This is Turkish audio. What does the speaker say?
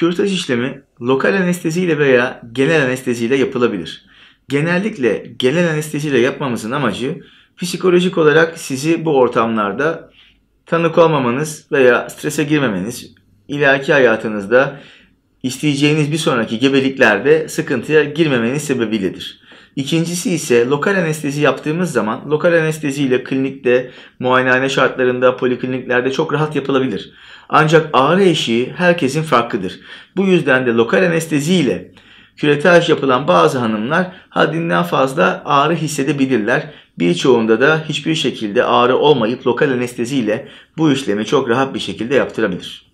Kürtaj işlemi lokal anesteziyle veya genel anesteziyle yapılabilir. Genellikle genel anesteziyle yapmamızın amacı psikolojik olarak sizi bu ortamlarda tanık olmamanız veya strese girmemeniz, ileriki hayatınızda isteyeceğiniz bir sonraki gebeliklerde sıkıntıya girmemeniz sebebidir. İkincisi ise lokal anestezi yaptığımız zaman lokal anestezi ile klinikte, muayenehane şartlarında, polikliniklerde çok rahat yapılabilir. Ancak ağrı eşiği herkesin farkıdır. Bu yüzden de lokal anestezi ile küretaj yapılan bazı hanımlar haddinden fazla ağrı hissedebilirler. Birçoğunda da hiçbir şekilde ağrı olmayıp lokal anestezi ile bu işlemi çok rahat bir şekilde yaptırabilir.